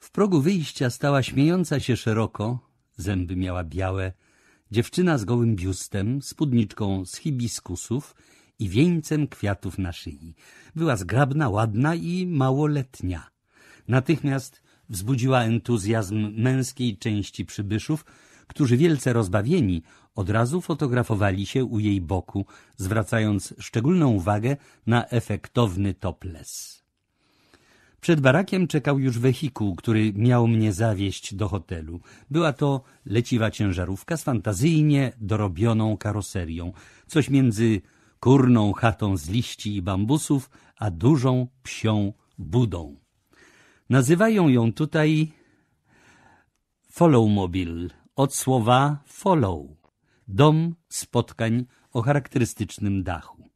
W progu wyjścia stała śmiejąca się szeroko, zęby miała białe, dziewczyna z gołym biustem, spódniczką z hibiskusów i wieńcem kwiatów na szyi. Była zgrabna, ładna i małoletnia. Natychmiast wzbudziła entuzjazm męskiej części przybyszów, którzy wielce rozbawieni od razu fotografowali się u jej boku, zwracając szczególną uwagę na efektowny toples. Przed barakiem czekał już wehikuł, który miał mnie zawieść do hotelu. Była to leciwa ciężarówka z fantazyjnie dorobioną karoserią. Coś między kurną chatą z liści i bambusów, a dużą psią budą. Nazywają ją tutaj follow od słowa follow, dom spotkań o charakterystycznym dachu.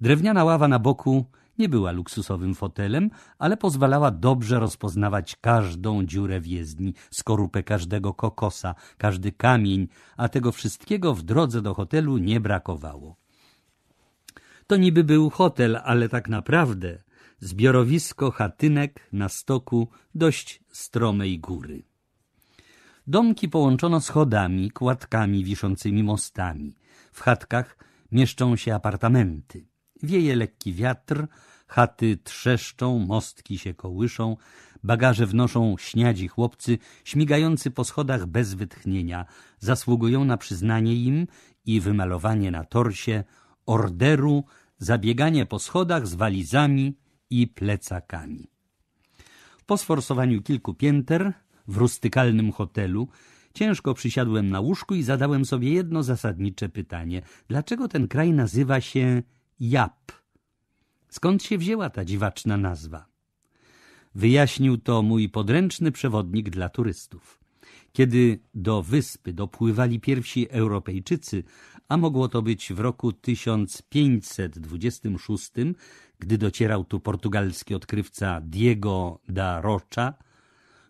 Drewniana ława na boku nie była luksusowym fotelem, ale pozwalała dobrze rozpoznawać każdą dziurę w jezdni, skorupę każdego kokosa, każdy kamień, a tego wszystkiego w drodze do hotelu nie brakowało. To niby był hotel, ale tak naprawdę zbiorowisko chatynek na stoku dość stromej góry. Domki połączono schodami, kładkami wiszącymi mostami. W chatkach mieszczą się apartamenty. Wieje lekki wiatr, chaty trzeszczą, mostki się kołyszą, bagaże wnoszą śniadzi chłopcy, śmigający po schodach bez wytchnienia, zasługują na przyznanie im i wymalowanie na torsie orderu zabieganie po schodach z walizami i plecakami. Po sforsowaniu kilku pięter w rustykalnym hotelu ciężko przysiadłem na łóżku i zadałem sobie jedno zasadnicze pytanie. Dlaczego ten kraj nazywa się Jap. Skąd się wzięła ta dziwaczna nazwa? Wyjaśnił to mój podręczny przewodnik dla turystów. Kiedy do wyspy dopływali pierwsi Europejczycy, a mogło to być w roku 1526, gdy docierał tu portugalski odkrywca Diego da Rocha,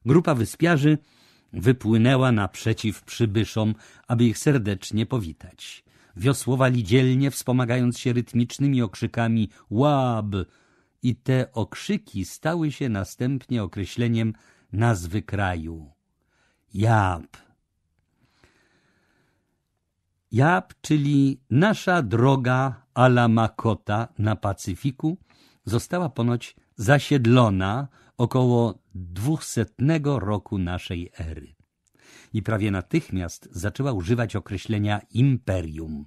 grupa wyspiarzy wypłynęła naprzeciw przybyszom, aby ich serdecznie powitać wiosłowali dzielnie, wspomagając się rytmicznymi okrzykami łab i te okrzyki stały się następnie określeniem nazwy kraju. Jab. Jab, czyli nasza droga ala Makota na Pacyfiku, została ponoć zasiedlona około dwusetnego roku naszej ery i prawie natychmiast zaczęła używać określenia imperium.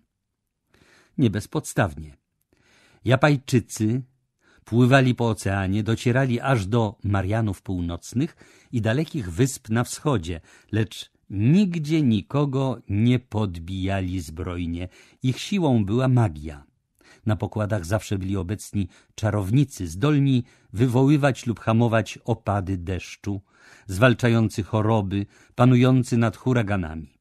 Nie bezpodstawnie. Japajczycy pływali po oceanie, docierali aż do Marianów Północnych i dalekich wysp na wschodzie, lecz nigdzie nikogo nie podbijali zbrojnie. Ich siłą była magia. Na pokładach zawsze byli obecni czarownicy zdolni wywoływać lub hamować opady deszczu, zwalczający choroby, panujący nad huraganami.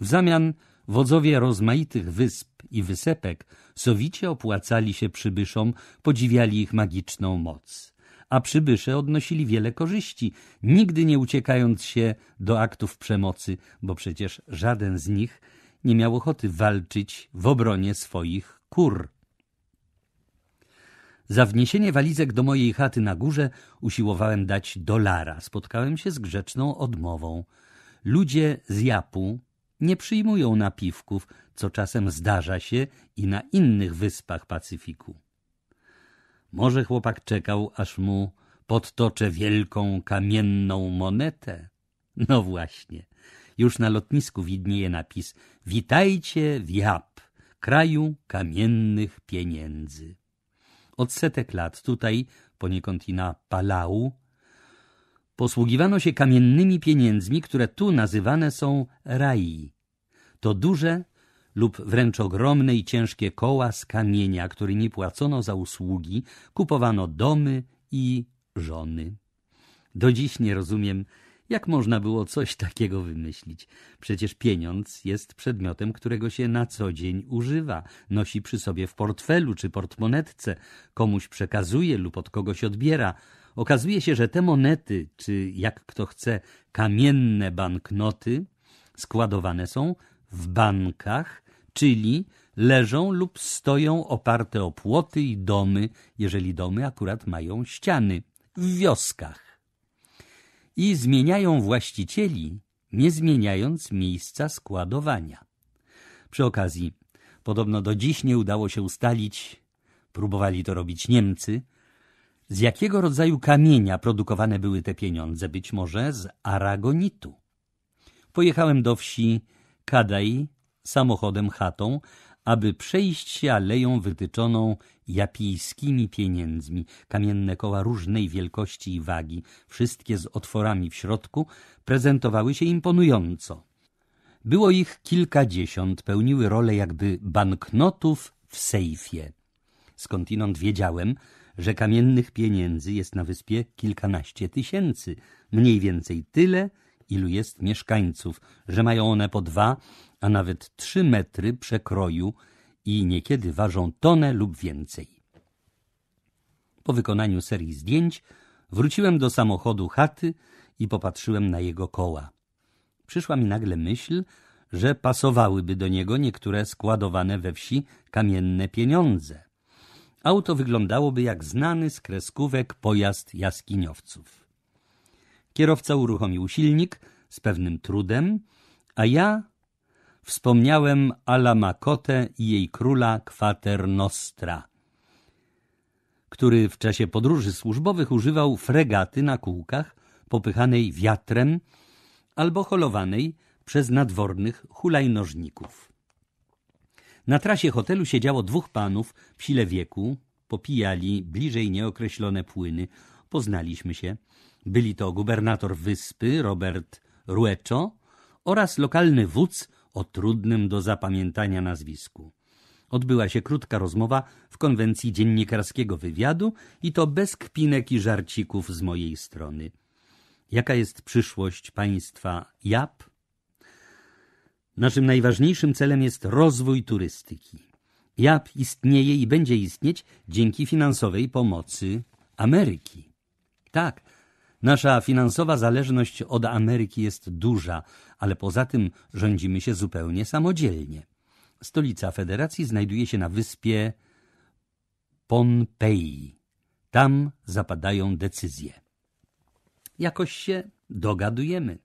W zamian wodzowie rozmaitych wysp i wysepek sowicie opłacali się przybyszom, podziwiali ich magiczną moc a przybysze odnosili wiele korzyści, nigdy nie uciekając się do aktów przemocy, bo przecież żaden z nich nie miał ochoty walczyć w obronie swoich kur. Za wniesienie walizek do mojej chaty na górze usiłowałem dać dolara. Spotkałem się z grzeczną odmową. Ludzie z Japu nie przyjmują napiwków, co czasem zdarza się i na innych wyspach Pacyfiku. Może chłopak czekał, aż mu podtoczę wielką kamienną monetę? No właśnie, już na lotnisku widnieje napis Witajcie w Jap, kraju kamiennych pieniędzy od setek lat tutaj, poniekąd i na Palau, posługiwano się kamiennymi pieniędzmi, które tu nazywane są rai. To duże lub wręcz ogromne i ciężkie koła z kamienia, którymi płacono za usługi, kupowano domy i żony. Do dziś nie rozumiem, jak można było coś takiego wymyślić? Przecież pieniądz jest przedmiotem, którego się na co dzień używa, nosi przy sobie w portfelu czy portmonetce, komuś przekazuje lub od kogoś odbiera. Okazuje się, że te monety, czy jak kto chce, kamienne banknoty, składowane są w bankach, czyli leżą lub stoją oparte o płoty i domy, jeżeli domy akurat mają ściany, w wioskach i zmieniają właścicieli, nie zmieniając miejsca składowania. Przy okazji, podobno do dziś nie udało się ustalić, próbowali to robić Niemcy, z jakiego rodzaju kamienia produkowane były te pieniądze, być może z aragonitu. Pojechałem do wsi Kadaj samochodem chatą, aby przejść się aleją wytyczoną japijskimi pieniędzmi, kamienne koła różnej wielkości i wagi, wszystkie z otworami w środku, prezentowały się imponująco. Było ich kilkadziesiąt, pełniły rolę jakby banknotów w sejfie. Skądinąd wiedziałem, że kamiennych pieniędzy jest na wyspie kilkanaście tysięcy, mniej więcej tyle, ilu jest mieszkańców, że mają one po dwa a nawet trzy metry przekroju i niekiedy ważą tonę lub więcej. Po wykonaniu serii zdjęć wróciłem do samochodu chaty i popatrzyłem na jego koła. Przyszła mi nagle myśl, że pasowałyby do niego niektóre składowane we wsi kamienne pieniądze. Auto wyglądałoby jak znany z kreskówek pojazd jaskiniowców. Kierowca uruchomił silnik z pewnym trudem, a ja wspomniałem Alamakotę i jej króla Nostra, który w czasie podróży służbowych używał fregaty na kółkach popychanej wiatrem albo holowanej przez nadwornych hulajnożników. Na trasie hotelu siedziało dwóch panów w sile wieku, popijali bliżej nieokreślone płyny, poznaliśmy się. Byli to gubernator wyspy Robert Ruecho oraz lokalny wódz o trudnym do zapamiętania nazwisku. Odbyła się krótka rozmowa w konwencji dziennikarskiego wywiadu i to bez kpinek i żarcików z mojej strony. Jaka jest przyszłość państwa JAP? Naszym najważniejszym celem jest rozwój turystyki. JAP istnieje i będzie istnieć dzięki finansowej pomocy Ameryki. Tak, Nasza finansowa zależność od Ameryki jest duża, ale poza tym rządzimy się zupełnie samodzielnie. Stolica federacji znajduje się na wyspie Pompeji. Tam zapadają decyzje. Jakoś się dogadujemy.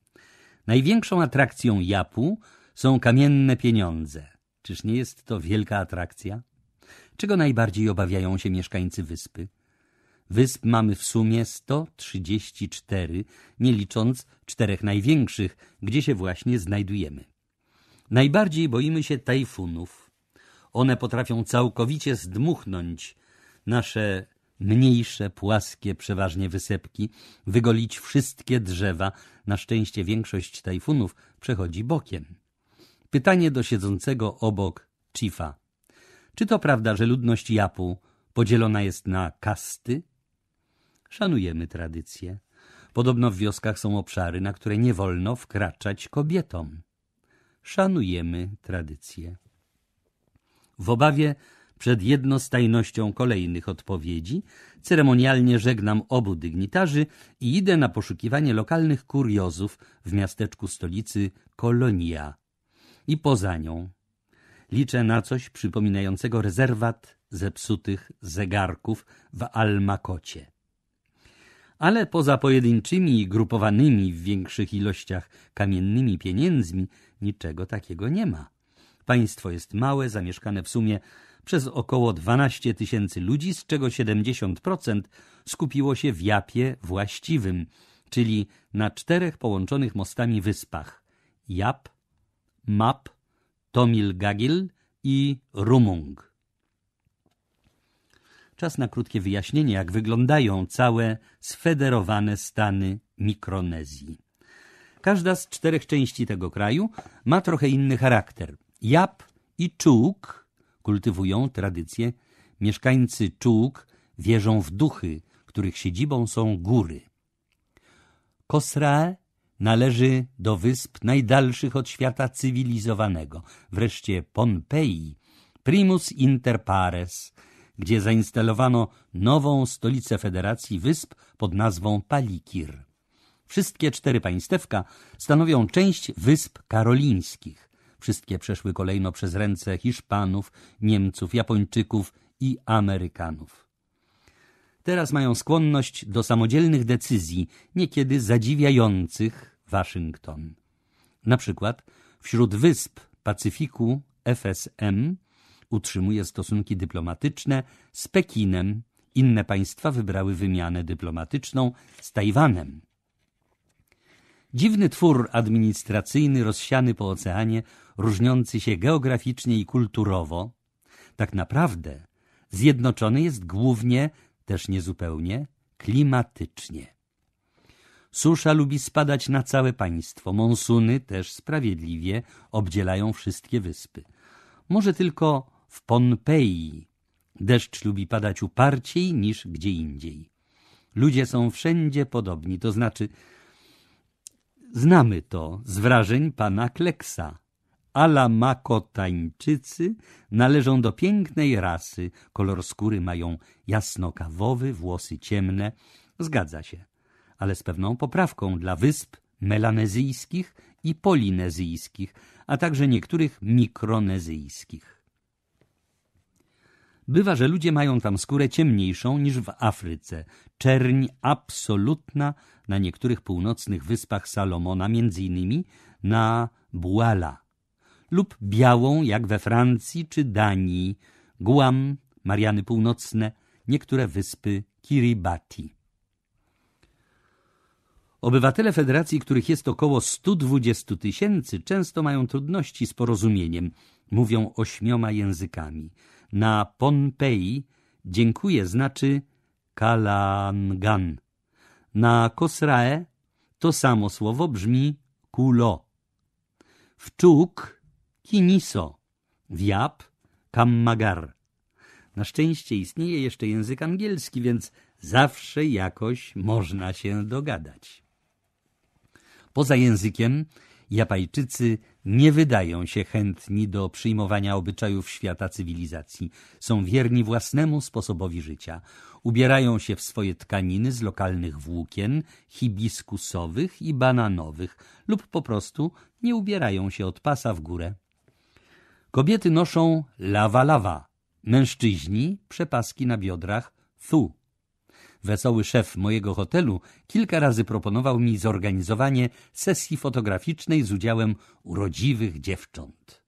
Największą atrakcją Japu są kamienne pieniądze. Czyż nie jest to wielka atrakcja? Czego najbardziej obawiają się mieszkańcy wyspy? Wysp mamy w sumie 134, nie licząc czterech największych, gdzie się właśnie znajdujemy. Najbardziej boimy się tajfunów. One potrafią całkowicie zdmuchnąć nasze mniejsze, płaskie, przeważnie wysepki, wygolić wszystkie drzewa. Na szczęście większość tajfunów przechodzi bokiem. Pytanie do siedzącego obok Chifa. Czy to prawda, że ludność Japu podzielona jest na kasty? Szanujemy tradycję. Podobno w wioskach są obszary, na które nie wolno wkraczać kobietom. Szanujemy tradycję. W obawie przed jednostajnością kolejnych odpowiedzi ceremonialnie żegnam obu dygnitarzy i idę na poszukiwanie lokalnych kuriozów w miasteczku stolicy Kolonia i poza nią. Liczę na coś przypominającego rezerwat zepsutych zegarków w Almakocie ale poza pojedynczymi i grupowanymi w większych ilościach kamiennymi pieniędzmi niczego takiego nie ma. Państwo jest małe, zamieszkane w sumie przez około 12 tysięcy ludzi, z czego 70% skupiło się w Japie właściwym, czyli na czterech połączonych mostami wyspach – Jap, Map, Tomilgagil i Rumung czas na krótkie wyjaśnienie, jak wyglądają całe sfederowane stany Mikronezji. Każda z czterech części tego kraju ma trochę inny charakter. Jap i Czuk kultywują tradycję. Mieszkańcy Czuk wierzą w duchy, których siedzibą są góry. Kosrae należy do wysp najdalszych od świata cywilizowanego. Wreszcie Pompeji, primus inter pares – gdzie zainstalowano nową stolicę Federacji Wysp pod nazwą Palikir. Wszystkie cztery państewka stanowią część Wysp Karolińskich. Wszystkie przeszły kolejno przez ręce Hiszpanów, Niemców, Japończyków i Amerykanów. Teraz mają skłonność do samodzielnych decyzji, niekiedy zadziwiających Waszyngton. Na przykład wśród wysp Pacyfiku FSM utrzymuje stosunki dyplomatyczne z Pekinem. Inne państwa wybrały wymianę dyplomatyczną z Tajwanem. Dziwny twór administracyjny rozsiany po oceanie, różniący się geograficznie i kulturowo, tak naprawdę zjednoczony jest głównie, też niezupełnie, klimatycznie. Susza lubi spadać na całe państwo, monsuny też sprawiedliwie obdzielają wszystkie wyspy. Może tylko w Pompeji. Deszcz lubi padać uparciej niż gdzie indziej. Ludzie są wszędzie podobni, to znaczy znamy to z wrażeń pana Kleksa. Alamakotańczycy należą do pięknej rasy. Kolor skóry mają jasnokawowy, włosy ciemne. Zgadza się, ale z pewną poprawką dla wysp melanezyjskich i polinezyjskich, a także niektórych mikronezyjskich. Bywa, że ludzie mają tam skórę ciemniejszą niż w Afryce. Czerń absolutna na niektórych północnych wyspach Salomona, między innymi na Buala. Lub białą, jak we Francji czy Danii, Guam, Mariany Północne, niektóre wyspy Kiribati. Obywatele federacji, których jest około 120 tysięcy, często mają trudności z porozumieniem. Mówią ośmioma językami. Na Pompeji dziękuję znaczy kalangan. Na Kosrae to samo słowo brzmi kulo. W czuk kiniso, w jab kammagar. Na szczęście istnieje jeszcze język angielski, więc zawsze jakoś można się dogadać. Poza językiem Japajczycy nie wydają się chętni do przyjmowania obyczajów świata cywilizacji. Są wierni własnemu sposobowi życia. Ubierają się w swoje tkaniny z lokalnych włókien, hibiskusowych i bananowych lub po prostu nie ubierają się od pasa w górę. Kobiety noszą lawa-lawa, mężczyźni przepaski na biodrach, thu. Wesoły szef mojego hotelu kilka razy proponował mi zorganizowanie sesji fotograficznej z udziałem urodziwych dziewcząt.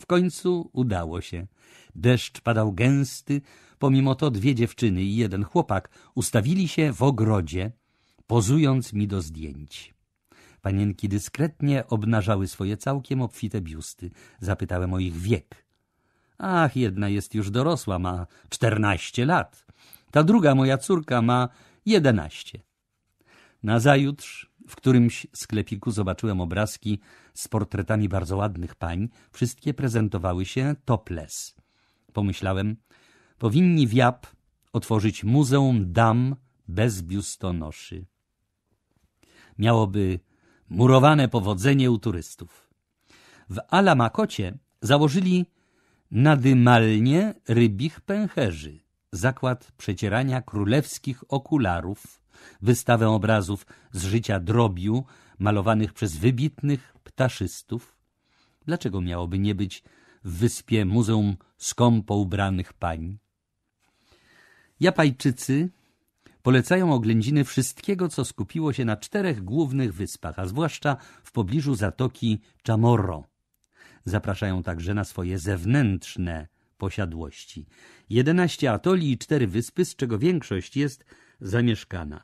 W końcu udało się. Deszcz padał gęsty, pomimo to dwie dziewczyny i jeden chłopak ustawili się w ogrodzie, pozując mi do zdjęć. Panienki dyskretnie obnażały swoje całkiem obfite biusty. Zapytałem o ich wiek. Ach, jedna jest już dorosła, ma czternaście lat. Ta druga moja córka ma jedenaście. Nazajutrz w którymś sklepiku zobaczyłem obrazki z portretami bardzo ładnych pań. Wszystkie prezentowały się topless. Pomyślałem, powinni w Jap otworzyć Muzeum Dam bez biustonoszy. Miałoby murowane powodzenie u turystów. W Alamakocie założyli nadymalnie rybich pęcherzy zakład przecierania królewskich okularów, wystawę obrazów z życia drobiu, malowanych przez wybitnych ptaszystów. Dlaczego miałoby nie być w wyspie muzeum skąpo ubranych pań? Japajczycy polecają oględziny wszystkiego, co skupiło się na czterech głównych wyspach, a zwłaszcza w pobliżu zatoki Chamorro. Zapraszają także na swoje zewnętrzne posiadłości. 11 atoli i 4 wyspy, z czego większość jest zamieszkana.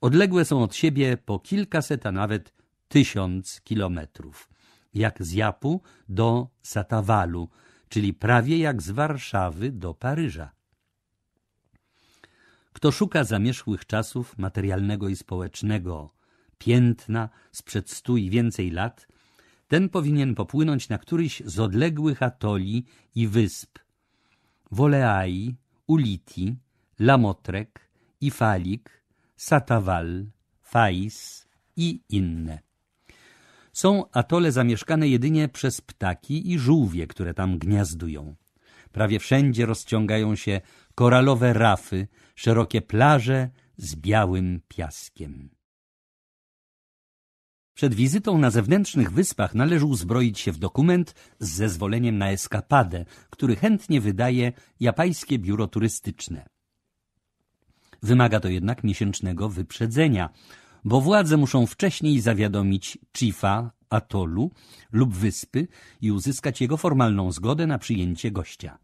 Odległe są od siebie po kilkaset, a nawet tysiąc kilometrów. Jak z Japu do Satawalu, czyli prawie jak z Warszawy do Paryża. Kto szuka zamierzchłych czasów materialnego i społecznego, piętna sprzed stu i więcej lat – ten powinien popłynąć na któryś z odległych atoli i wysp. Woleai, Uliti, Lamotrek, Ifalik, Satawal, Fais i inne. Są atole zamieszkane jedynie przez ptaki i żółwie, które tam gniazdują. Prawie wszędzie rozciągają się koralowe rafy, szerokie plaże z białym piaskiem. Przed wizytą na zewnętrznych wyspach należy uzbroić się w dokument z zezwoleniem na eskapadę, który chętnie wydaje japońskie biuro turystyczne. Wymaga to jednak miesięcznego wyprzedzenia, bo władze muszą wcześniej zawiadomić chifa atolu lub wyspy i uzyskać jego formalną zgodę na przyjęcie gościa.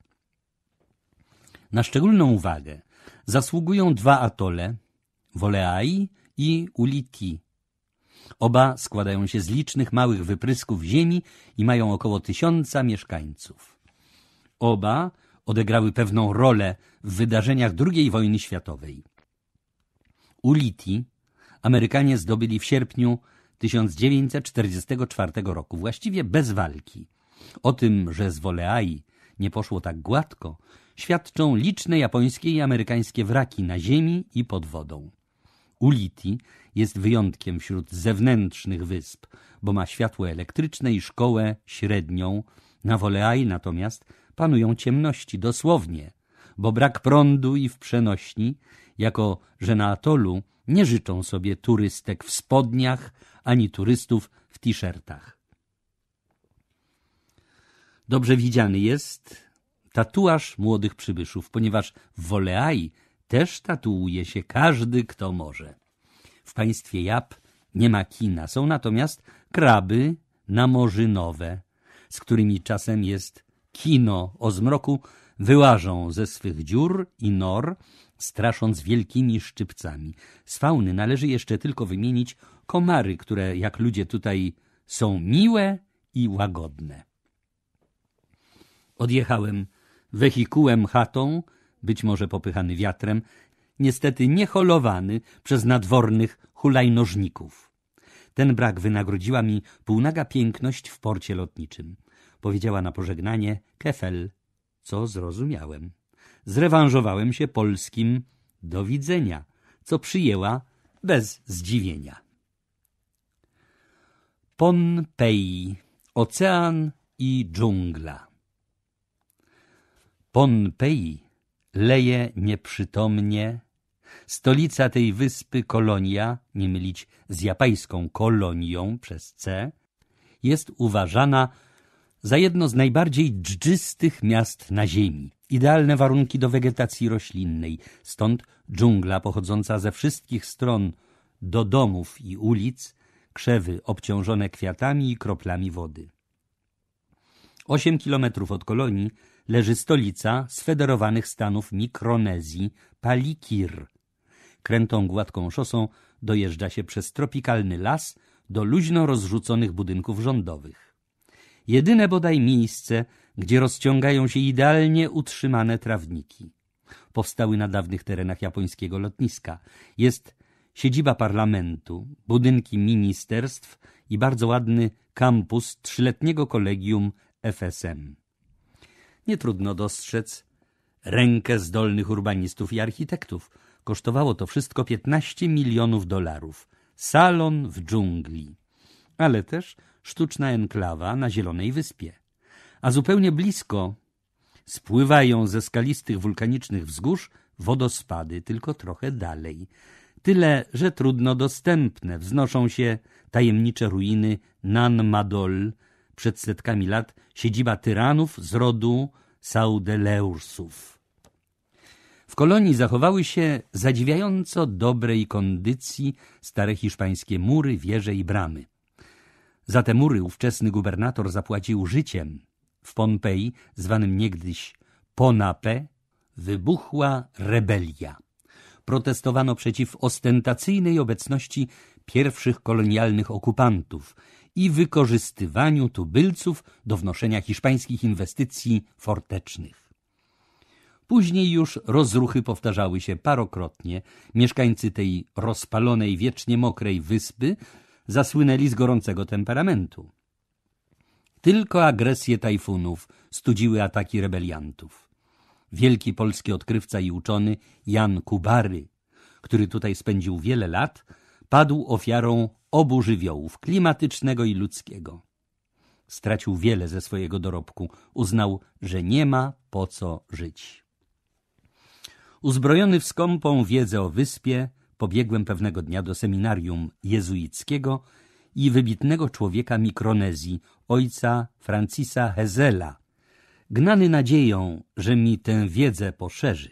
Na szczególną uwagę zasługują dwa atole, Woleai i Uliti, Oba składają się z licznych małych wyprysków ziemi i mają około tysiąca mieszkańców. Oba odegrały pewną rolę w wydarzeniach II wojny światowej. Uliti Amerykanie zdobyli w sierpniu 1944 roku, właściwie bez walki. O tym, że z Woleai nie poszło tak gładko, świadczą liczne japońskie i amerykańskie wraki na ziemi i pod wodą. Uliti jest wyjątkiem wśród zewnętrznych wysp, bo ma światło elektryczne i szkołę średnią. Na Woleai natomiast panują ciemności, dosłownie, bo brak prądu i w przenośni, jako że na atolu nie życzą sobie turystek w spodniach ani turystów w t-shirtach. Dobrze widziany jest tatuaż młodych przybyszów, ponieważ w Woleai też tatuuje się każdy, kto może. W państwie Jap nie ma kina, są natomiast kraby namorzynowe, z którymi czasem jest kino o zmroku, wyłażą ze swych dziur i nor, strasząc wielkimi szczypcami. Z fauny należy jeszcze tylko wymienić komary, które, jak ludzie tutaj, są miłe i łagodne. Odjechałem wehikułem chatą, być może popychany wiatrem, niestety nieholowany przez nadwornych hulajnożników. Ten brak wynagrodziła mi półnaga piękność w porcie lotniczym. Powiedziała na pożegnanie Kefel, co zrozumiałem. Zrewanżowałem się polskim do widzenia, co przyjęła bez zdziwienia. Pompeji, ocean i dżungla. Pompeji leje nieprzytomnie Stolica tej wyspy Kolonia, nie mylić z japańską kolonią przez C, jest uważana za jedno z najbardziej dżdżystych miast na ziemi. Idealne warunki do wegetacji roślinnej, stąd dżungla pochodząca ze wszystkich stron do domów i ulic, krzewy obciążone kwiatami i kroplami wody. Osiem kilometrów od kolonii leży stolica sfederowanych stanów Mikronezji, Palikir, Krętą gładką szosą dojeżdża się przez tropikalny las do luźno rozrzuconych budynków rządowych. Jedyne bodaj miejsce, gdzie rozciągają się idealnie utrzymane trawniki. Powstały na dawnych terenach japońskiego lotniska. Jest siedziba parlamentu, budynki ministerstw i bardzo ładny kampus trzyletniego kolegium FSM. Nie trudno dostrzec rękę zdolnych urbanistów i architektów, Kosztowało to wszystko 15 milionów dolarów. Salon w dżungli. Ale też sztuczna enklawa na Zielonej Wyspie. A zupełnie blisko spływają ze skalistych wulkanicznych wzgórz wodospady, tylko trochę dalej. Tyle, że trudno dostępne wznoszą się tajemnicze ruiny Nan Madol, przed setkami lat siedziba tyranów z rodu Saudeleursów kolonii zachowały się zadziwiająco dobrej kondycji stare hiszpańskie mury, wieże i bramy. Za te mury ówczesny gubernator zapłacił życiem. W Pompeji, zwanym niegdyś Ponape, wybuchła rebelia. Protestowano przeciw ostentacyjnej obecności pierwszych kolonialnych okupantów i wykorzystywaniu tubylców do wnoszenia hiszpańskich inwestycji fortecznych. Później już rozruchy powtarzały się parokrotnie. Mieszkańcy tej rozpalonej, wiecznie mokrej wyspy zasłynęli z gorącego temperamentu. Tylko agresje tajfunów studziły ataki rebeliantów. Wielki polski odkrywca i uczony Jan Kubary, który tutaj spędził wiele lat, padł ofiarą obu żywiołów klimatycznego i ludzkiego. Stracił wiele ze swojego dorobku. Uznał, że nie ma po co żyć. Uzbrojony w skąpą wiedzę o wyspie, pobiegłem pewnego dnia do seminarium jezuickiego i wybitnego człowieka Mikronezji, ojca Francisa Hezela. Gnany nadzieją, że mi tę wiedzę poszerzy.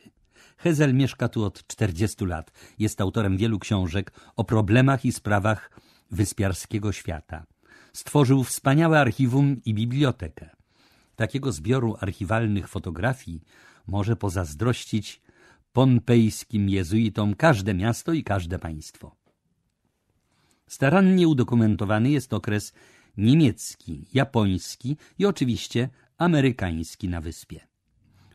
Hezel mieszka tu od 40 lat. Jest autorem wielu książek o problemach i sprawach wyspiarskiego świata. Stworzył wspaniałe archiwum i bibliotekę. Takiego zbioru archiwalnych fotografii może pozazdrościć pompejskim jezuitom każde miasto i każde państwo. Starannie udokumentowany jest okres niemiecki, japoński i oczywiście amerykański na wyspie.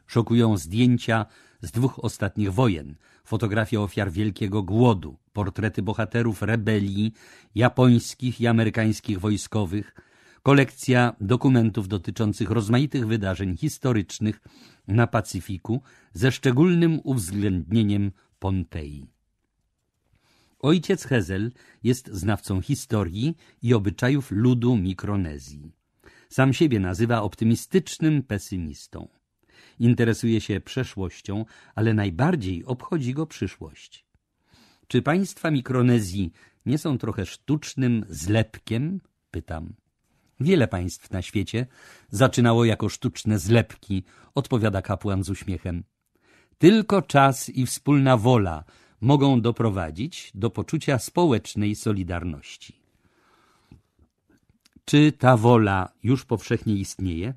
Szokują zdjęcia z dwóch ostatnich wojen, fotografie ofiar wielkiego głodu, portrety bohaterów rebelii japońskich i amerykańskich wojskowych – kolekcja dokumentów dotyczących rozmaitych wydarzeń historycznych na Pacyfiku ze szczególnym uwzględnieniem Pompei. Ojciec Hezel jest znawcą historii i obyczajów ludu Mikronezji. Sam siebie nazywa optymistycznym pesymistą. Interesuje się przeszłością, ale najbardziej obchodzi go przyszłość. Czy państwa Mikronezji nie są trochę sztucznym zlepkiem? Pytam. Wiele państw na świecie zaczynało jako sztuczne zlepki, odpowiada kapłan z uśmiechem. Tylko czas i wspólna wola mogą doprowadzić do poczucia społecznej solidarności. Czy ta wola już powszechnie istnieje?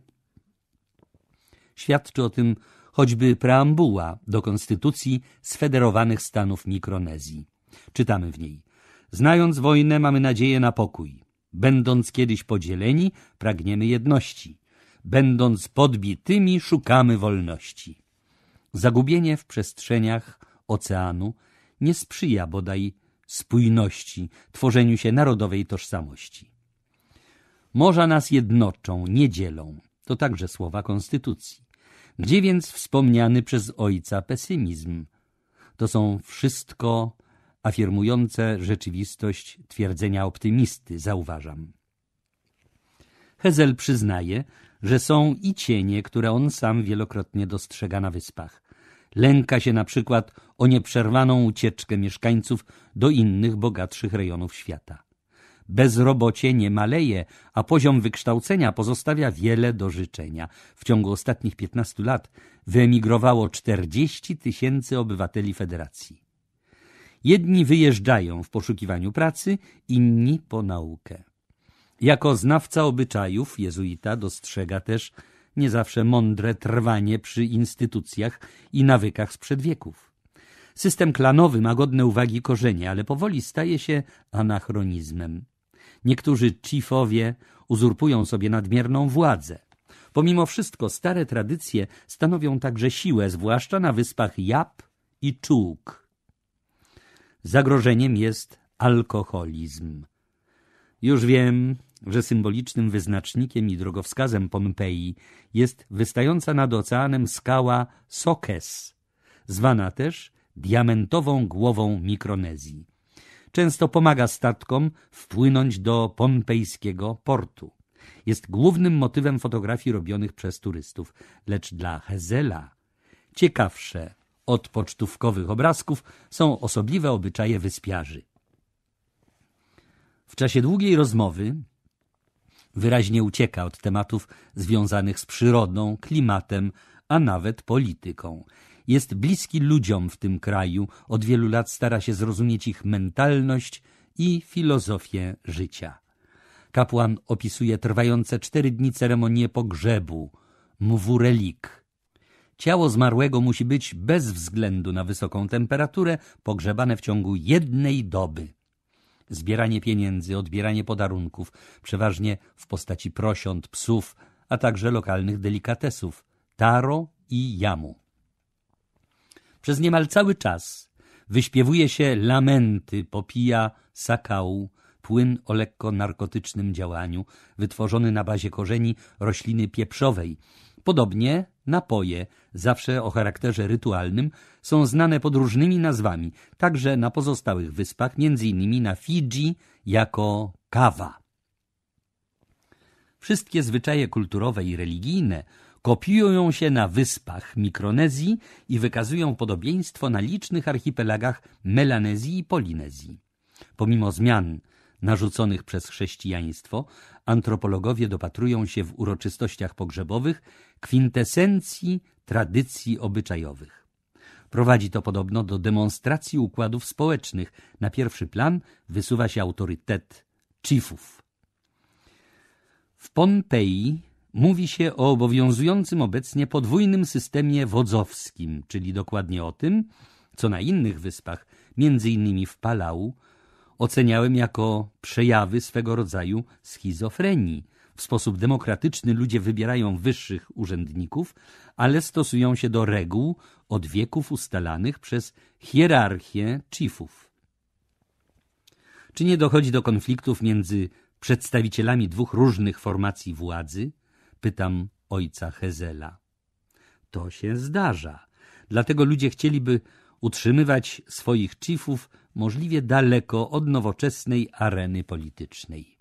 Świadczy o tym choćby preambuła do Konstytucji Sfederowanych Stanów Mikronezji. Czytamy w niej. Znając wojnę, mamy nadzieję na pokój. Będąc kiedyś podzieleni, pragniemy jedności. Będąc podbitymi, szukamy wolności. Zagubienie w przestrzeniach oceanu nie sprzyja bodaj spójności, tworzeniu się narodowej tożsamości. Morza nas jednoczą, nie dzielą. To także słowa konstytucji. Gdzie więc wspomniany przez ojca pesymizm? To są wszystko afirmujące rzeczywistość twierdzenia optymisty, zauważam. Hezel przyznaje, że są i cienie, które on sam wielokrotnie dostrzega na wyspach. Lęka się na przykład o nieprzerwaną ucieczkę mieszkańców do innych, bogatszych rejonów świata. Bezrobocie nie maleje, a poziom wykształcenia pozostawia wiele do życzenia. W ciągu ostatnich 15 lat wyemigrowało 40 tysięcy obywateli federacji. Jedni wyjeżdżają w poszukiwaniu pracy, inni po naukę. Jako znawca obyczajów jezuita dostrzega też nie zawsze mądre trwanie przy instytucjach i nawykach sprzed wieków. System klanowy ma godne uwagi korzenie, ale powoli staje się anachronizmem. Niektórzy chifowie uzurpują sobie nadmierną władzę. Pomimo wszystko stare tradycje stanowią także siłę, zwłaszcza na wyspach Jap i Czółk. Zagrożeniem jest alkoholizm. Już wiem, że symbolicznym wyznacznikiem i drogowskazem Pompeji jest wystająca nad oceanem skała Sokes, zwana też diamentową głową Mikronezji. Często pomaga statkom wpłynąć do pompejskiego portu. Jest głównym motywem fotografii robionych przez turystów, lecz dla Hezela ciekawsze od pocztówkowych obrazków są osobliwe obyczaje wyspiarzy. W czasie długiej rozmowy wyraźnie ucieka od tematów związanych z przyrodą, klimatem, a nawet polityką. Jest bliski ludziom w tym kraju, od wielu lat stara się zrozumieć ich mentalność i filozofię życia. Kapłan opisuje trwające cztery dni ceremonię pogrzebu, relik. Ciało zmarłego musi być, bez względu na wysoką temperaturę, pogrzebane w ciągu jednej doby. Zbieranie pieniędzy, odbieranie podarunków, przeważnie w postaci prosiąt, psów, a także lokalnych delikatesów, taro i jamu. Przez niemal cały czas wyśpiewuje się lamenty, popija sakału, płyn o lekko narkotycznym działaniu, wytworzony na bazie korzeni rośliny pieprzowej. Podobnie napoje, zawsze o charakterze rytualnym, są znane pod różnymi nazwami, także na pozostałych wyspach, m.in. na Fidżi jako kawa. Wszystkie zwyczaje kulturowe i religijne kopiują się na wyspach Mikronezji i wykazują podobieństwo na licznych archipelagach Melanezji i Polinezji. Pomimo zmian narzuconych przez chrześcijaństwo, antropologowie dopatrują się w uroczystościach pogrzebowych kwintesencji tradycji obyczajowych. Prowadzi to podobno do demonstracji układów społecznych. Na pierwszy plan wysuwa się autorytet chiefów. W Pompeji mówi się o obowiązującym obecnie podwójnym systemie wodzowskim, czyli dokładnie o tym, co na innych wyspach, między innymi w Palau, oceniałem jako przejawy swego rodzaju schizofrenii, w sposób demokratyczny ludzie wybierają wyższych urzędników, ale stosują się do reguł od wieków ustalanych przez hierarchię chiefów. Czy nie dochodzi do konfliktów między przedstawicielami dwóch różnych formacji władzy? Pytam ojca Hezela. To się zdarza. Dlatego ludzie chcieliby utrzymywać swoich chiefów możliwie daleko od nowoczesnej areny politycznej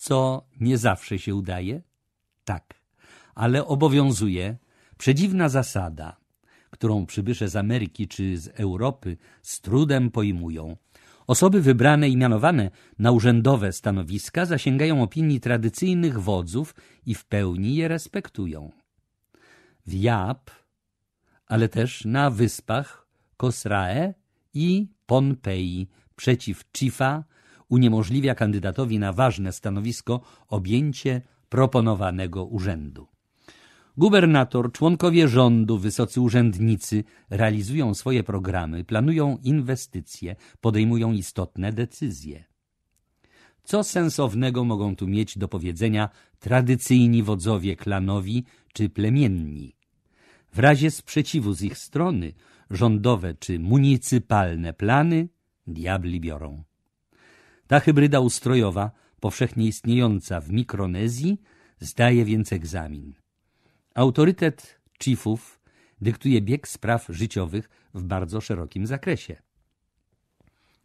co nie zawsze się udaje? Tak, ale obowiązuje przedziwna zasada, którą przybysze z Ameryki czy z Europy z trudem pojmują. Osoby wybrane i mianowane na urzędowe stanowiska zasięgają opinii tradycyjnych wodzów i w pełni je respektują. W Jap, ale też na wyspach Kosrae i Pompeji przeciw Chifa uniemożliwia kandydatowi na ważne stanowisko objęcie proponowanego urzędu. Gubernator, członkowie rządu, wysocy urzędnicy realizują swoje programy, planują inwestycje, podejmują istotne decyzje. Co sensownego mogą tu mieć do powiedzenia tradycyjni wodzowie klanowi czy plemienni? W razie sprzeciwu z ich strony rządowe czy municypalne plany diabli biorą. Ta hybryda ustrojowa, powszechnie istniejąca w Mikronezji, zdaje więc egzamin. Autorytet chiefów dyktuje bieg spraw życiowych w bardzo szerokim zakresie.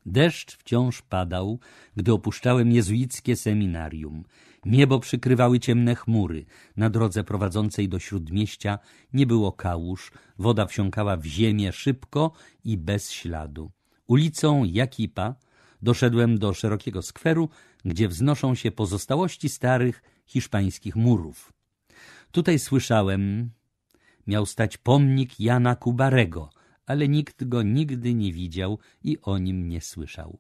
Deszcz wciąż padał, gdy opuszczałem jezuickie seminarium. Niebo przykrywały ciemne chmury. Na drodze prowadzącej do śródmieścia nie było kałuż, woda wsiąkała w ziemię szybko i bez śladu. Ulicą Jakipa doszedłem do szerokiego skweru, gdzie wznoszą się pozostałości starych hiszpańskich murów. Tutaj słyszałem, miał stać pomnik Jana Kubarego, ale nikt go nigdy nie widział i o nim nie słyszał.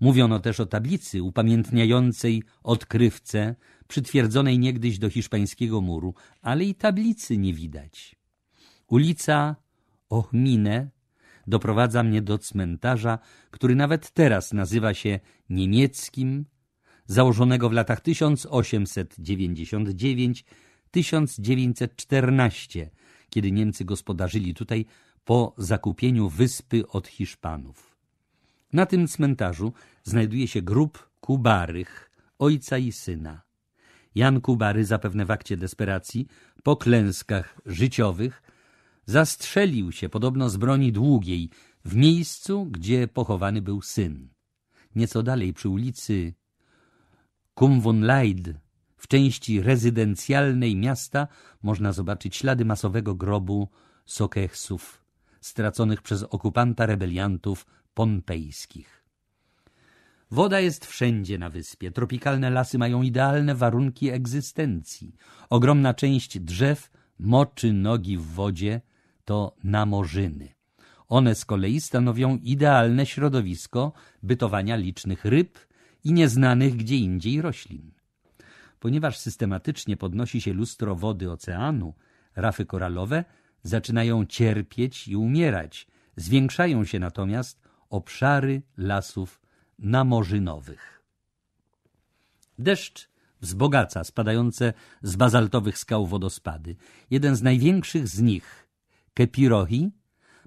Mówiono też o tablicy upamiętniającej odkrywce, przytwierdzonej niegdyś do hiszpańskiego muru, ale i tablicy nie widać. Ulica Ochmine doprowadza mnie do cmentarza, który nawet teraz nazywa się niemieckim, założonego w latach 1899-1914, kiedy Niemcy gospodarzyli tutaj po zakupieniu wyspy od Hiszpanów. Na tym cmentarzu znajduje się grób Kubarych, ojca i syna. Jan Kubary, zapewne w akcie desperacji, po klęskach życiowych, Zastrzelił się, podobno z broni długiej, w miejscu, gdzie pochowany był syn. Nieco dalej przy ulicy Kumwonleid w części rezydencjalnej miasta można zobaczyć ślady masowego grobu Sokechsów, straconych przez okupanta rebeliantów pompejskich. Woda jest wszędzie na wyspie. Tropikalne lasy mają idealne warunki egzystencji. Ogromna część drzew moczy nogi w wodzie, to namorzyny. One z kolei stanowią idealne środowisko bytowania licznych ryb i nieznanych gdzie indziej roślin. Ponieważ systematycznie podnosi się lustro wody oceanu, rafy koralowe zaczynają cierpieć i umierać, zwiększają się natomiast obszary lasów namorzynowych. Deszcz wzbogaca spadające z bazaltowych skał wodospady. Jeden z największych z nich – Kepirohi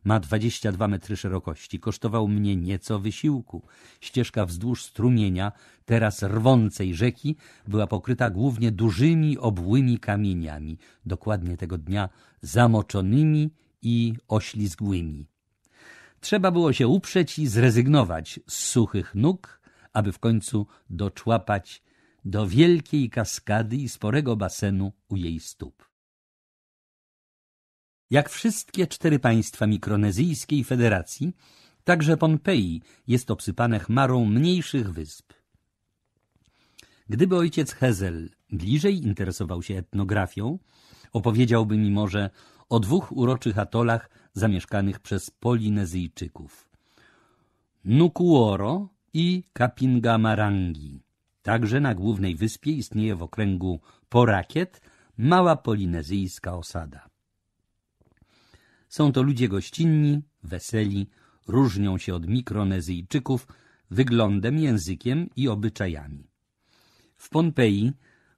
ma 22 metry szerokości. Kosztował mnie nieco wysiłku. Ścieżka wzdłuż strumienia, teraz rwącej rzeki, była pokryta głównie dużymi, obłymi kamieniami, dokładnie tego dnia zamoczonymi i oślizgłymi. Trzeba było się uprzeć i zrezygnować z suchych nóg, aby w końcu doczłapać do wielkiej kaskady i sporego basenu u jej stóp. Jak wszystkie cztery państwa mikronezyjskiej federacji, także Pompeji jest obsypane chmarą mniejszych wysp. Gdyby ojciec Hezel bliżej interesował się etnografią, opowiedziałby mi może o dwóch uroczych atolach zamieszkanych przez Polinezyjczyków. Nukuoro i Kapingamarangi. Także na głównej wyspie istnieje w okręgu Porakiet mała polinezyjska osada. Są to ludzie gościnni, weseli, różnią się od mikronezyjczyków wyglądem, językiem i obyczajami. W Pompeji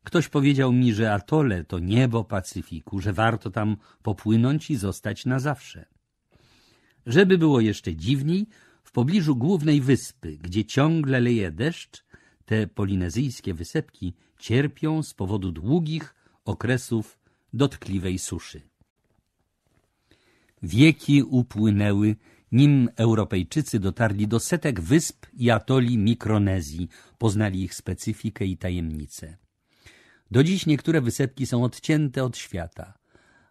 ktoś powiedział mi, że atole to niebo Pacyfiku, że warto tam popłynąć i zostać na zawsze. Żeby było jeszcze dziwniej, w pobliżu głównej wyspy, gdzie ciągle leje deszcz, te polinezyjskie wysepki cierpią z powodu długich okresów dotkliwej suszy. Wieki upłynęły, nim Europejczycy dotarli do setek wysp i atoli Mikronezji, poznali ich specyfikę i tajemnice. Do dziś niektóre wysepki są odcięte od świata.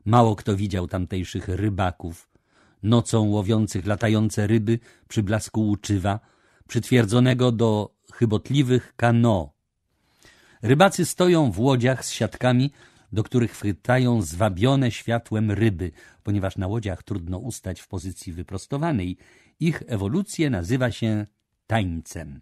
Mało kto widział tamtejszych rybaków, nocą łowiących latające ryby przy blasku łuczywa, przytwierdzonego do chybotliwych kano. Rybacy stoją w łodziach z siatkami, do których chwytają zwabione światłem ryby, ponieważ na łodziach trudno ustać w pozycji wyprostowanej. Ich ewolucję nazywa się tańcem.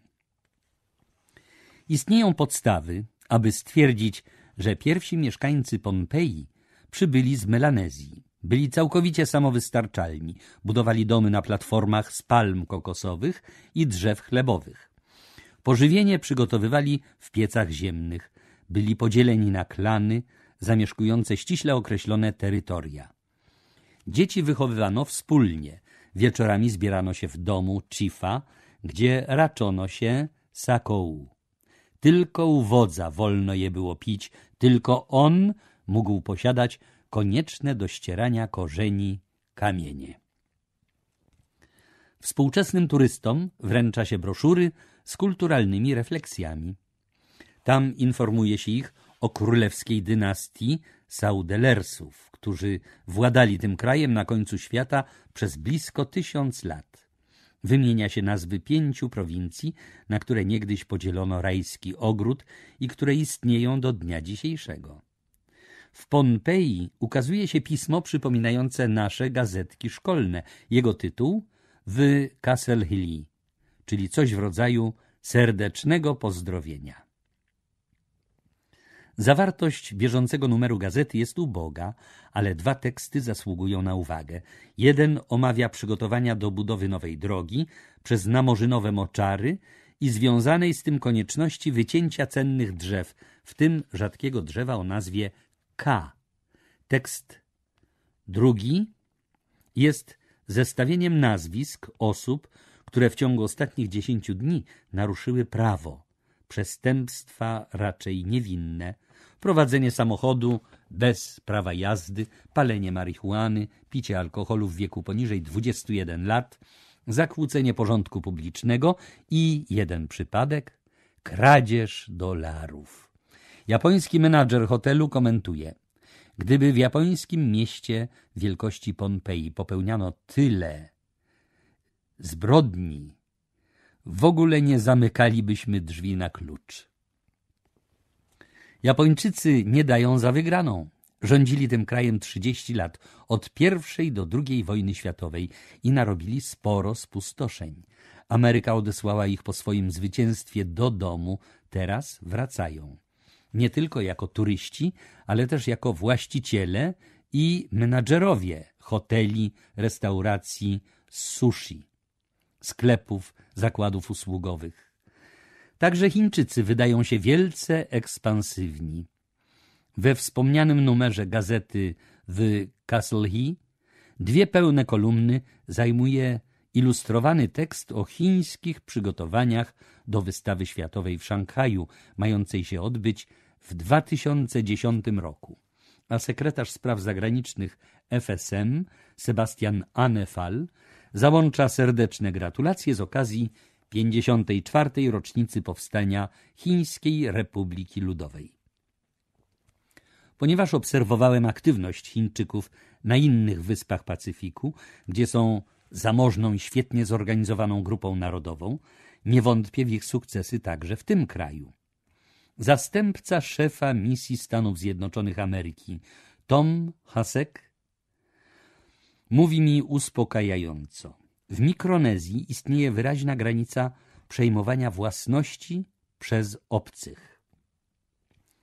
Istnieją podstawy, aby stwierdzić, że pierwsi mieszkańcy Pompeji przybyli z Melanezji. Byli całkowicie samowystarczalni, budowali domy na platformach z palm kokosowych i drzew chlebowych. Pożywienie przygotowywali w piecach ziemnych, byli podzieleni na klany, zamieszkujące ściśle określone terytoria. Dzieci wychowywano wspólnie. Wieczorami zbierano się w domu Chifa, gdzie raczono się sakou. Tylko u wodza wolno je było pić, tylko on mógł posiadać konieczne do ścierania korzeni kamienie. Współczesnym turystom wręcza się broszury z kulturalnymi refleksjami. Tam informuje się ich o królewskiej dynastii Saudelersów, którzy władali tym krajem na końcu świata przez blisko tysiąc lat. Wymienia się nazwy pięciu prowincji, na które niegdyś podzielono rajski ogród i które istnieją do dnia dzisiejszego. W Pompeji ukazuje się pismo przypominające nasze gazetki szkolne. Jego tytuł – The Castle Hill, czyli coś w rodzaju serdecznego pozdrowienia. Zawartość bieżącego numeru gazety jest uboga, ale dwa teksty zasługują na uwagę. Jeden omawia przygotowania do budowy nowej drogi przez namorzynowe moczary i związanej z tym konieczności wycięcia cennych drzew, w tym rzadkiego drzewa o nazwie K. Tekst drugi jest zestawieniem nazwisk osób, które w ciągu ostatnich dziesięciu dni naruszyły prawo przestępstwa raczej niewinne, prowadzenie samochodu bez prawa jazdy, palenie marihuany, picie alkoholu w wieku poniżej 21 lat, zakłócenie porządku publicznego i jeden przypadek kradzież dolarów. Japoński menadżer hotelu komentuje: Gdyby w japońskim mieście wielkości Pompeji popełniano tyle zbrodni w ogóle nie zamykalibyśmy drzwi na klucz. Japończycy nie dają za wygraną. Rządzili tym krajem 30 lat, od pierwszej do drugiej wojny światowej i narobili sporo spustoszeń. Ameryka odesłała ich po swoim zwycięstwie do domu, teraz wracają. Nie tylko jako turyści, ale też jako właściciele i menadżerowie hoteli, restauracji, sushi sklepów, zakładów usługowych. Także Chińczycy wydają się wielce ekspansywni. We wspomnianym numerze gazety w Castle Hill dwie pełne kolumny zajmuje ilustrowany tekst o chińskich przygotowaniach do wystawy światowej w Szanghaju, mającej się odbyć w 2010 roku. A sekretarz spraw zagranicznych FSM Sebastian Anefal załącza serdeczne gratulacje z okazji 54. rocznicy powstania Chińskiej Republiki Ludowej. Ponieważ obserwowałem aktywność Chińczyków na innych wyspach Pacyfiku, gdzie są zamożną i świetnie zorganizowaną grupą narodową, nie wątpię w ich sukcesy także w tym kraju. Zastępca szefa misji Stanów Zjednoczonych Ameryki, Tom Hasek, Mówi mi uspokajająco. W Mikronezji istnieje wyraźna granica przejmowania własności przez obcych.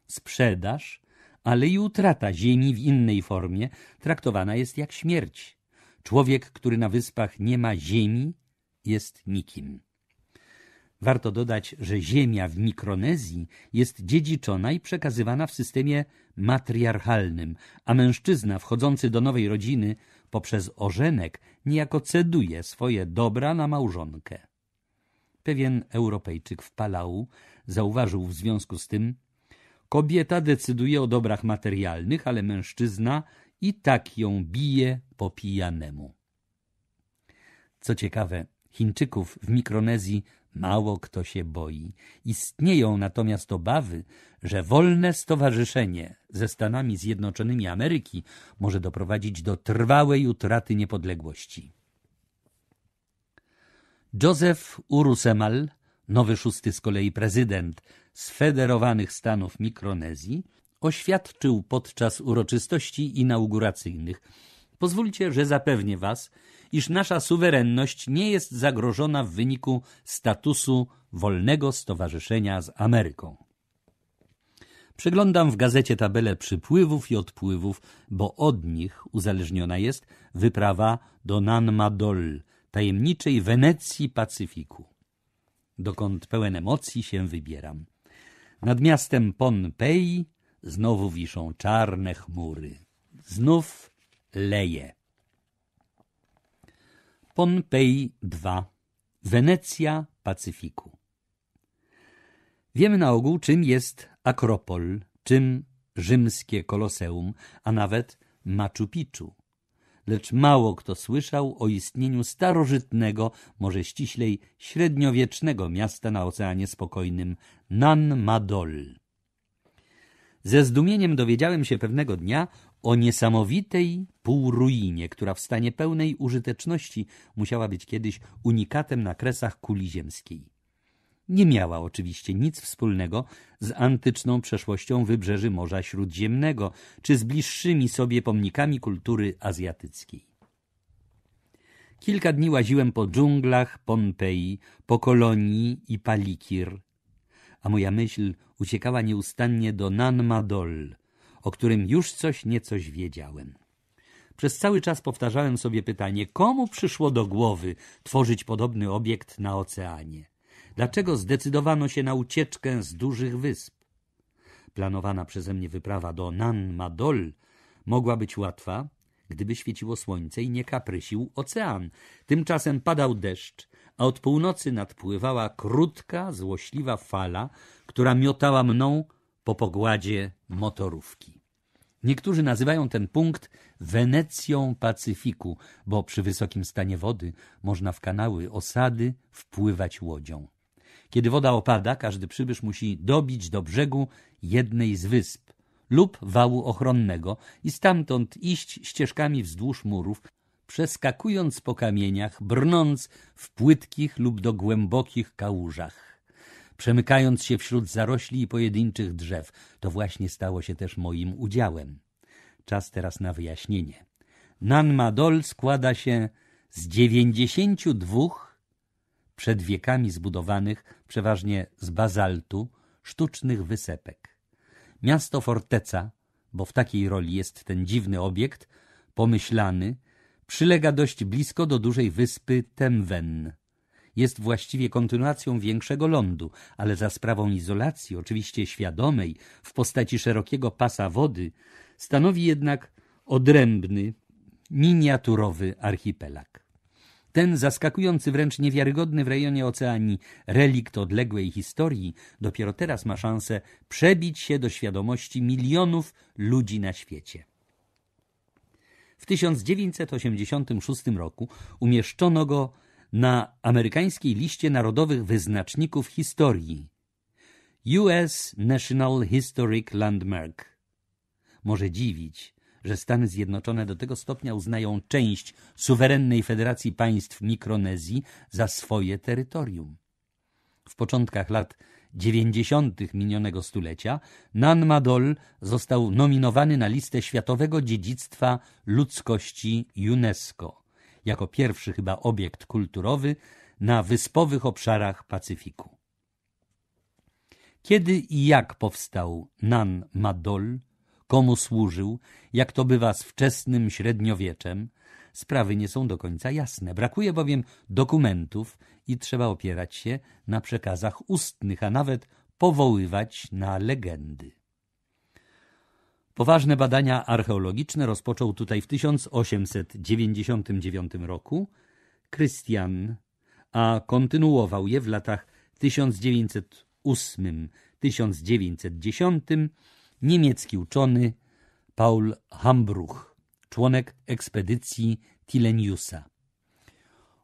Sprzedaż, ale i utrata ziemi w innej formie traktowana jest jak śmierć. Człowiek, który na wyspach nie ma ziemi, jest nikim. Warto dodać, że ziemia w Mikronezji jest dziedziczona i przekazywana w systemie matriarchalnym, a mężczyzna wchodzący do nowej rodziny poprzez ożenek niejako ceduje swoje dobra na małżonkę. Pewien Europejczyk w Palau zauważył w związku z tym, kobieta decyduje o dobrach materialnych, ale mężczyzna i tak ją bije po pijanemu. Co ciekawe, Chińczyków w Mikronezji Mało kto się boi. Istnieją natomiast obawy, że wolne stowarzyszenie ze Stanami Zjednoczonymi Ameryki może doprowadzić do trwałej utraty niepodległości. Józef Urusemal, nowy szósty z kolei prezydent Sfederowanych Stanów Mikronezji, oświadczył podczas uroczystości inauguracyjnych Pozwólcie, że zapewnię was, iż nasza suwerenność nie jest zagrożona w wyniku statusu wolnego stowarzyszenia z Ameryką. Przeglądam w gazecie tabelę przypływów i odpływów, bo od nich uzależniona jest wyprawa do Nanmadol, tajemniczej Wenecji Pacyfiku, dokąd pełen emocji się wybieram. Nad miastem Pompeji znowu wiszą czarne chmury. Znów leje. Pompeji II. Wenecja Pacyfiku. Wiemy na ogół, czym jest Akropol, czym rzymskie Koloseum, a nawet Machu Picchu. Lecz mało kto słyszał o istnieniu starożytnego, może ściślej średniowiecznego miasta na Oceanie Spokojnym Nan Madol. Ze zdumieniem dowiedziałem się pewnego dnia o niesamowitej półruinie, która w stanie pełnej użyteczności musiała być kiedyś unikatem na kresach kuli ziemskiej. Nie miała oczywiście nic wspólnego z antyczną przeszłością wybrzeży Morza Śródziemnego czy z bliższymi sobie pomnikami kultury azjatyckiej. Kilka dni łaziłem po dżunglach Pompeji, po Kolonii i Palikir, a moja myśl uciekała nieustannie do Nanmadol, o którym już coś niecoś wiedziałem. Przez cały czas powtarzałem sobie pytanie, komu przyszło do głowy tworzyć podobny obiekt na oceanie? Dlaczego zdecydowano się na ucieczkę z dużych wysp? Planowana przeze mnie wyprawa do Nan Madol mogła być łatwa, gdyby świeciło słońce i nie kaprysił ocean. Tymczasem padał deszcz, a od północy nadpływała krótka, złośliwa fala, która miotała mną po pogładzie motorówki. Niektórzy nazywają ten punkt Wenecją Pacyfiku, bo przy wysokim stanie wody można w kanały osady wpływać łodzią. Kiedy woda opada, każdy przybysz musi dobić do brzegu jednej z wysp lub wału ochronnego i stamtąd iść ścieżkami wzdłuż murów, przeskakując po kamieniach, brnąc w płytkich lub do głębokich kałużach przemykając się wśród zarośli i pojedynczych drzew. To właśnie stało się też moim udziałem. Czas teraz na wyjaśnienie. Nanmadol składa się z 92 przed wiekami zbudowanych, przeważnie z bazaltu, sztucznych wysepek. Miasto forteca, bo w takiej roli jest ten dziwny obiekt, pomyślany, przylega dość blisko do dużej wyspy Temwen jest właściwie kontynuacją większego lądu, ale za sprawą izolacji, oczywiście świadomej, w postaci szerokiego pasa wody, stanowi jednak odrębny, miniaturowy archipelag. Ten zaskakujący, wręcz niewiarygodny w rejonie oceanii relikt odległej historii dopiero teraz ma szansę przebić się do świadomości milionów ludzi na świecie. W 1986 roku umieszczono go na amerykańskiej liście narodowych wyznaczników historii US National Historic Landmark. Może dziwić, że Stany Zjednoczone do tego stopnia uznają część suwerennej Federacji Państw Mikronezji za swoje terytorium. W początkach lat 90. minionego stulecia Nan Madol został nominowany na listę Światowego Dziedzictwa Ludzkości UNESCO jako pierwszy chyba obiekt kulturowy na wyspowych obszarach Pacyfiku. Kiedy i jak powstał Nan Madol, komu służył, jak to bywa z wczesnym średniowieczem, sprawy nie są do końca jasne. Brakuje bowiem dokumentów i trzeba opierać się na przekazach ustnych, a nawet powoływać na legendy. Poważne badania archeologiczne rozpoczął tutaj w 1899 roku Krystian, a kontynuował je w latach 1908-1910 niemiecki uczony Paul Hambruch, członek ekspedycji Tileniusa.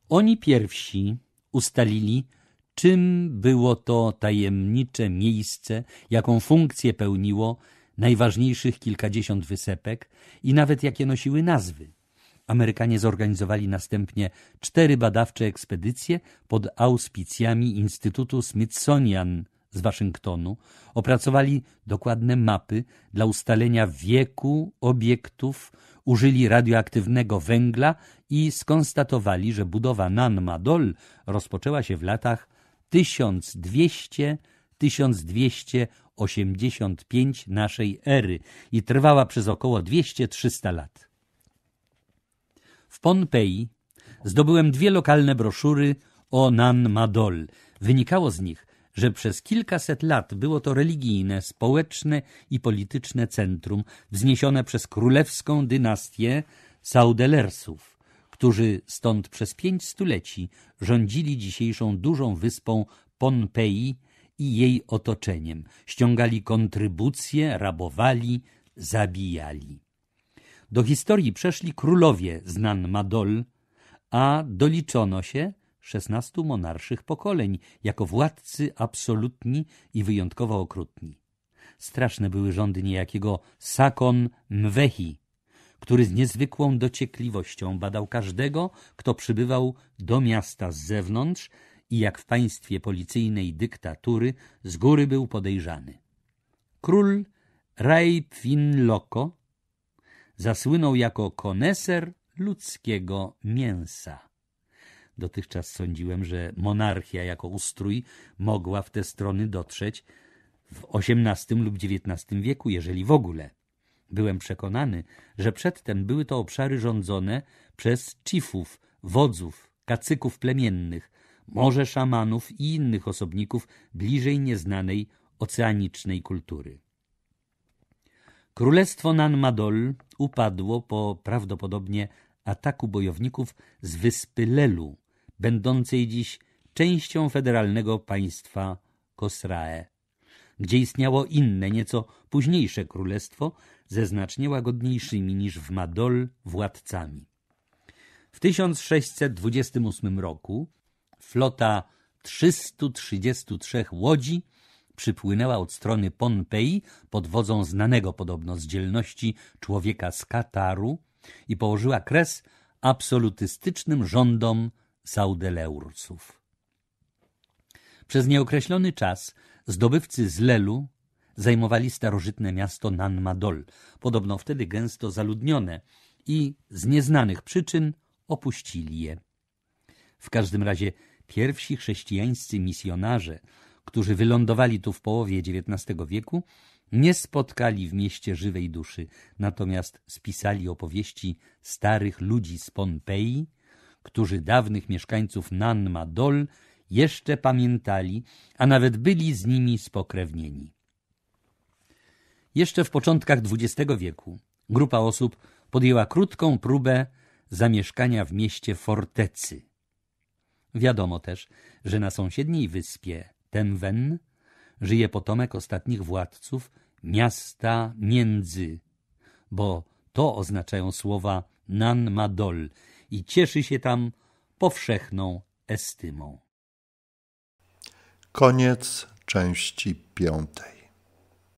Oni pierwsi ustalili, czym było to tajemnicze miejsce, jaką funkcję pełniło najważniejszych kilkadziesiąt wysepek i nawet jakie nosiły nazwy. Amerykanie zorganizowali następnie cztery badawcze ekspedycje pod auspicjami Instytutu Smithsonian z Waszyngtonu. Opracowali dokładne mapy dla ustalenia wieku obiektów, użyli radioaktywnego węgla i skonstatowali, że budowa Nanmadol rozpoczęła się w latach 1200 1280 85 naszej ery i trwała przez około 200-300 lat. W Pompeji zdobyłem dwie lokalne broszury o Nan Madol. Wynikało z nich, że przez kilkaset lat było to religijne, społeczne i polityczne centrum wzniesione przez królewską dynastię Saudelersów, którzy stąd przez pięć stuleci rządzili dzisiejszą dużą wyspą Pompeji i jej otoczeniem. Ściągali kontrybucje, rabowali, zabijali. Do historii przeszli królowie znan Madol, a doliczono się szesnastu monarszych pokoleń jako władcy absolutni i wyjątkowo okrutni. Straszne były rządy niejakiego Sakon Mwehi, który z niezwykłą dociekliwością badał każdego, kto przybywał do miasta z zewnątrz, i jak w państwie policyjnej dyktatury z góry był podejrzany. Król Rajpwin Loko zasłynął jako koneser ludzkiego mięsa. Dotychczas sądziłem, że monarchia jako ustrój mogła w te strony dotrzeć w XVIII lub XIX wieku, jeżeli w ogóle. Byłem przekonany, że przedtem były to obszary rządzone przez chiefów, wodzów, kacyków plemiennych, morze szamanów i innych osobników bliżej nieznanej oceanicznej kultury. Królestwo Nanmadol upadło po prawdopodobnie ataku bojowników z wyspy Lelu, będącej dziś częścią federalnego państwa Kosrae, gdzie istniało inne, nieco późniejsze królestwo ze znacznie łagodniejszymi niż w Madol władcami. W 1628 roku Flota 333 łodzi przypłynęła od strony Pompeji pod wodzą znanego podobno z dzielności człowieka z Kataru i położyła kres absolutystycznym rządom Saudeleurców. Przez nieokreślony czas zdobywcy z Lelu zajmowali starożytne miasto Nanmadol, podobno wtedy gęsto zaludnione i z nieznanych przyczyn opuścili je. W każdym razie Pierwsi chrześcijańscy misjonarze, którzy wylądowali tu w połowie XIX wieku, nie spotkali w mieście żywej duszy, natomiast spisali opowieści starych ludzi z Pompeji, którzy dawnych mieszkańców Nanma Dol jeszcze pamiętali, a nawet byli z nimi spokrewnieni. Jeszcze w początkach XX wieku grupa osób podjęła krótką próbę zamieszkania w mieście fortecy – Wiadomo też, że na sąsiedniej wyspie Temwen żyje potomek ostatnich władców miasta Między, bo to oznaczają słowa Nan Madol i cieszy się tam powszechną estymą. Koniec części piątej.